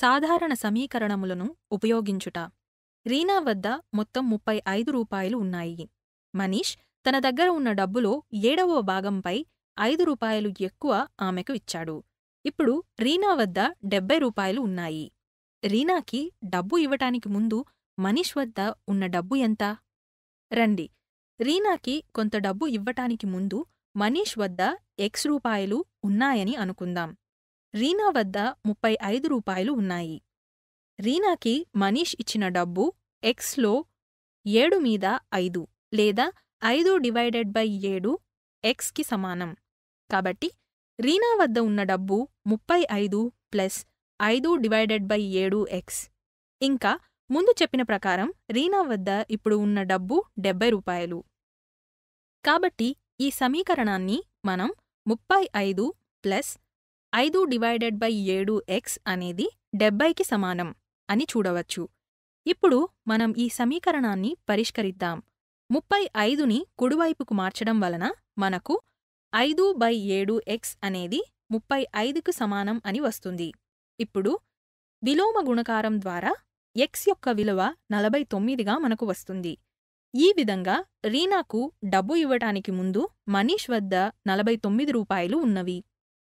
సాధారణ సమీకరణములను ఉపయోగించుట రీనా వద్ద మొత్తం ముప్పై ఐదు రూపాయలు ఉన్నాయి మనీష్ తన దగ్గర ఉన్న డబ్బులో ఏడవ భాగంపై ఐదు రూపాయలు ఎక్కువ ఆమెకు ఇచ్చాడు ఇప్పుడు రీనా వద్ద డెబ్బై రూపాయలు ఉన్నాయి రీనాకి డబ్బు ఇవ్వటానికి ముందు మనీష్ వద్ద ఉన్న డబ్బు ఎంత రండి రీనాకి కొంత డబ్బు ఇవ్వటానికి ముందు మనీష్ వద్ద ఎక్స్ రూపాయలు ఉన్నాయని అనుకుందాం రీనా వద్ద ముప్పై ఐదు రూపాయలు ఉన్నాయి రీనాకి మనీష్ ఇచ్చిన డబ్బు ఎక్స్లో ఏడు మీద ఐదు లేదా ఐదు డివైడెడ్ బై ఏడు ఎక్స్కి సమానం కాబట్టి రీనా వద్ద ఉన్న డబ్బు ముప్పై ఐదు ప్లస్ ఐదు డివైడెడ్ బై ఏడు ఎక్స్ ఇంకా ముందు చెప్పిన ప్రకారం రీనా వద్ద ఇప్పుడు ఉన్న డబ్బు డెబ్బై రూపాయలు కాబట్టి ఈ సమీకరణాన్ని మనం ముప్పై ఐదు ప్లస్ ఐదు డివైడెడ్ బై ఏడు ఎక్స్ అనేది డెబ్బైకి సమానం అని చూడవచ్చు ఇప్పుడు మనం ఈ సమీకరణాన్ని పరిష్కరిద్దాం ముప్పై ఐదుని కుడివైపుకు మార్చడం వలన మనకు ఐదు బై ఏడు ఎక్స్ అనేది ముప్పై ఐదుకు సమానం అని వస్తుంది ఇప్పుడు విలోమ గుణకారం ద్వారా ఎక్స్ యొక్క విలువ నలభై తొమ్మిదిగా మనకు వస్తుంది ఈ విధంగా రీనాకు డబ్బు ఇవ్వటానికి ముందు మనీష్ వద్ద నలభై తొమ్మిది రూపాయలు ఉన్నవి